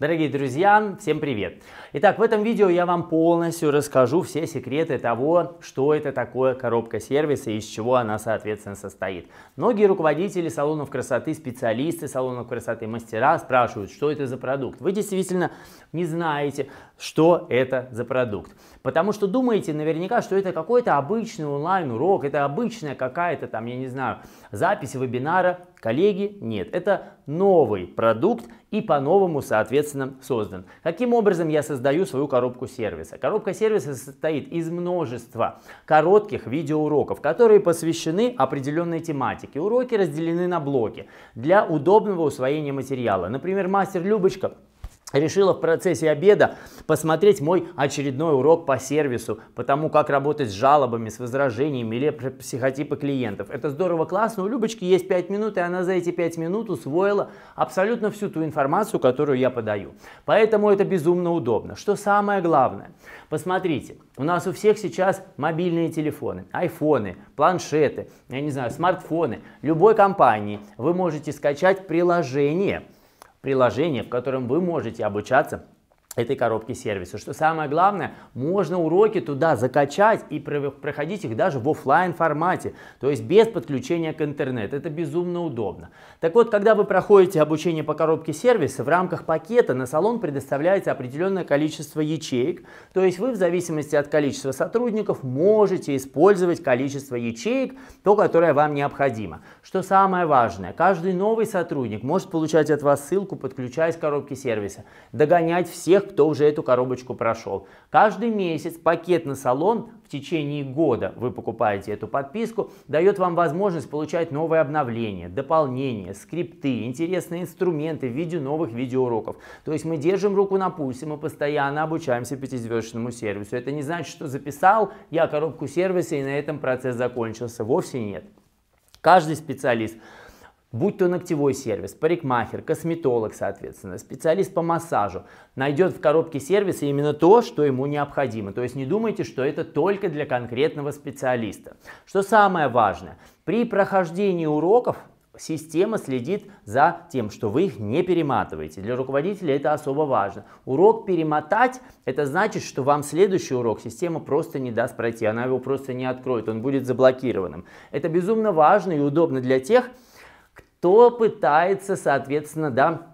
Дорогие друзья, всем привет! Итак, в этом видео я вам полностью расскажу все секреты того, что это такое коробка сервиса и из чего она, соответственно, состоит. Многие руководители салонов красоты, специалисты салонов красоты, мастера спрашивают, что это за продукт. Вы действительно не знаете, что это за продукт. Потому что думаете наверняка, что это какой-то обычный онлайн-урок, это обычная какая-то там, я не знаю, запись вебинара. Коллеги, нет, это новый продукт и по-новому, соответственно, соответственно, создан. Каким образом я создаю свою коробку сервиса? Коробка сервиса состоит из множества коротких видеоуроков, которые посвящены определенной тематике. Уроки разделены на блоки для удобного усвоения материала. Например, мастер Любочка – решила в процессе обеда посмотреть мой очередной урок по сервису, по тому, как работать с жалобами, с возражениями или психотипы клиентов. Это здорово, классно. У Любочки есть 5 минут, и она за эти 5 минут усвоила абсолютно всю ту информацию, которую я подаю. Поэтому это безумно удобно. Что самое главное? Посмотрите, у нас у всех сейчас мобильные телефоны, айфоны, планшеты, я не знаю, смартфоны. Любой компании вы можете скачать приложение – приложение, в котором вы можете обучаться этой коробки сервиса. Что самое главное, можно уроки туда закачать и проходить их даже в офлайн формате, то есть без подключения к интернету. Это безумно удобно. Так вот, когда вы проходите обучение по коробке сервиса, в рамках пакета на салон предоставляется определенное количество ячеек, то есть вы в зависимости от количества сотрудников можете использовать количество ячеек, то, которое вам необходимо. Что самое важное, каждый новый сотрудник может получать от вас ссылку, подключаясь к коробке сервиса, догонять всех тех, кто уже эту коробочку прошел. Каждый месяц пакет на салон в течение года вы покупаете эту подписку, дает вам возможность получать новые обновления, дополнения, скрипты, интересные инструменты в виде новых видеоуроков. То есть мы держим руку на пульсе, мы постоянно обучаемся пятизвездочному сервису. Это не значит, что записал я коробку сервиса и на этом процесс закончился. Вовсе нет. Каждый специалист Будь то ногтевой сервис, парикмахер, косметолог, соответственно, специалист по массажу, найдет в коробке сервиса именно то, что ему необходимо. То есть не думайте, что это только для конкретного специалиста. Что самое важное, при прохождении уроков система следит за тем, что вы их не перематываете. Для руководителя это особо важно. Урок перемотать, это значит, что вам следующий урок система просто не даст пройти, она его просто не откроет, он будет заблокированным. Это безумно важно и удобно для тех, кто пытается, соответственно, да,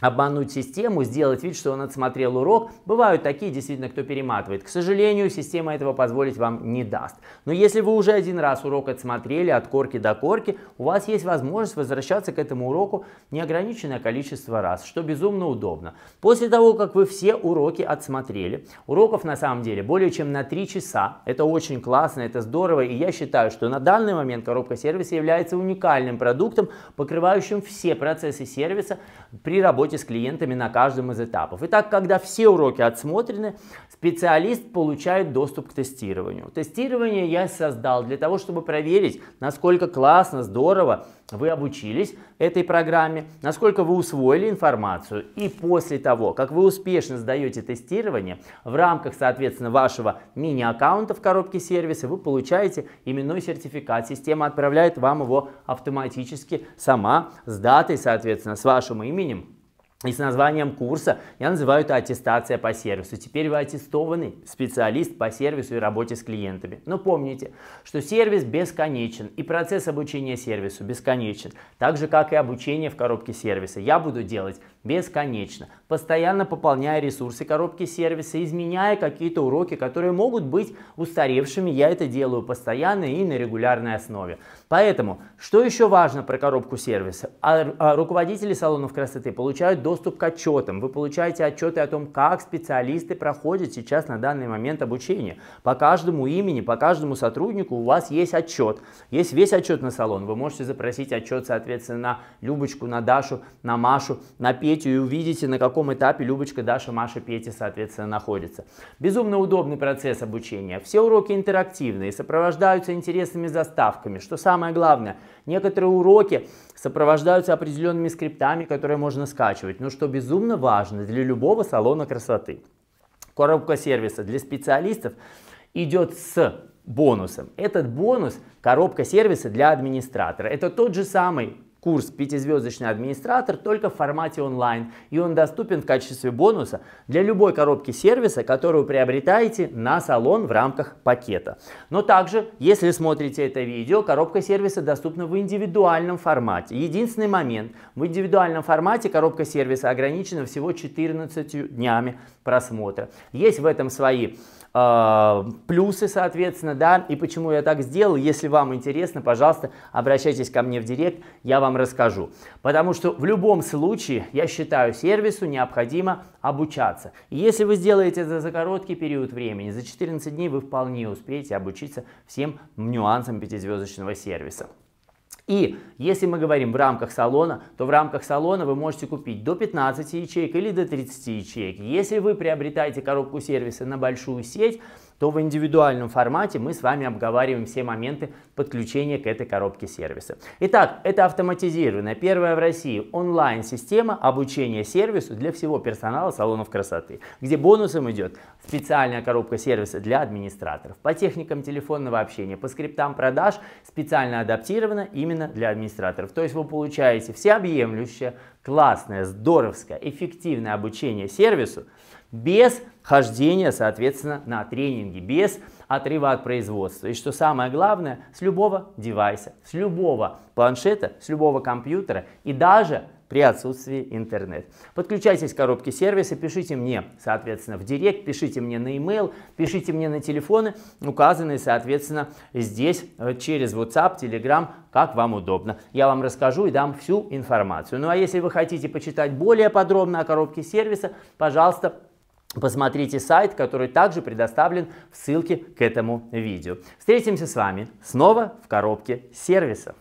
обмануть систему, сделать вид, что он отсмотрел урок. Бывают такие, действительно, кто перематывает. К сожалению, система этого позволить вам не даст. Но если вы уже один раз урок отсмотрели от корки до корки, у вас есть возможность возвращаться к этому уроку неограниченное количество раз, что безумно удобно. После того, как вы все уроки отсмотрели, уроков на самом деле более чем на 3 часа, это очень классно, это здорово, и я считаю, что на данный момент коробка сервиса является уникальным продуктом, покрывающим все процессы сервиса при работе работе с клиентами на каждом из этапов. Итак, когда все уроки отсмотрены, специалист получает доступ к тестированию. Тестирование я создал для того, чтобы проверить, насколько классно, здорово вы обучились этой программе, насколько вы усвоили информацию. И после того, как вы успешно сдаете тестирование, в рамках, соответственно, вашего мини-аккаунта в коробке сервиса вы получаете именной сертификат. Система отправляет вам его автоматически сама с датой, соответственно, с вашим именем и с названием курса я называю это аттестация по сервису. Теперь вы аттестованный специалист по сервису и работе с клиентами. Но помните, что сервис бесконечен и процесс обучения сервису бесконечен. Так же, как и обучение в коробке сервиса. Я буду делать бесконечно, постоянно пополняя ресурсы коробки сервиса, изменяя какие-то уроки, которые могут быть устаревшими. Я это делаю постоянно и на регулярной основе. Поэтому, что еще важно про коробку сервиса? А, а руководители салонов красоты получают доступ к отчетам, вы получаете отчеты о том, как специалисты проходят сейчас на данный момент обучение. По каждому имени, по каждому сотруднику у вас есть отчет. Есть весь отчет на салон. Вы можете запросить отчет, соответственно, на Любочку, на Дашу, на Машу, на Петю и увидите, на каком этапе Любочка, Даша, Маша, Петя, соответственно, находятся. Безумно удобный процесс обучения. Все уроки интерактивные, сопровождаются интересными заставками. Что самое главное, некоторые уроки сопровождаются определенными скриптами, которые можно скачивать чуть но что безумно важно для любого салона красоты. Коробка сервиса для специалистов идет с бонусом. Этот бонус – коробка сервиса для администратора. Это тот же самый курс «Пятизвездочный администратор» только в формате онлайн, и он доступен в качестве бонуса для любой коробки сервиса, которую приобретаете на салон в рамках пакета. Но также, если смотрите это видео, коробка сервиса доступна в индивидуальном формате. Единственный момент, в индивидуальном формате коробка сервиса ограничена всего 14 днями просмотра. Есть в этом свои а, плюсы, соответственно, да, и почему я так сделал. Если вам интересно, пожалуйста, обращайтесь ко мне в директ, я вам расскажу. Потому что в любом случае, я считаю, сервису необходимо обучаться. И если вы сделаете это за короткий период времени, за 14 дней вы вполне успеете обучиться всем нюансам пятизвездочного сервиса. И если мы говорим в рамках салона, то в рамках салона вы можете купить до 15 ячеек или до 30 ячеек. Если вы приобретаете коробку сервиса на большую сеть, то в индивидуальном формате мы с вами обговариваем все моменты подключения к этой коробке сервиса. Итак, это автоматизированная, первая в России онлайн-система обучения сервису для всего персонала салонов красоты, где бонусом идет специальная коробка сервиса для администраторов. По техникам телефонного общения, по скриптам продаж специально адаптирована именно для администраторов. То есть вы получаете всеобъемлющее, классное, здоровское, эффективное обучение сервису без хождения, соответственно, на тренинги, без отрыва от производства. И что самое главное, с любого девайса, с любого планшета, с любого компьютера и даже при отсутствии интернет. Подключайтесь к коробке сервиса, пишите мне, соответственно, в директ, пишите мне на e-mail, пишите мне на телефоны, указанные, соответственно, здесь э, через WhatsApp, Telegram, как вам удобно. Я вам расскажу и дам всю информацию. Ну а если вы хотите почитать более подробно о коробке сервиса, пожалуйста, Посмотрите сайт, который также предоставлен в ссылке к этому видео. Встретимся с вами снова в коробке сервиса.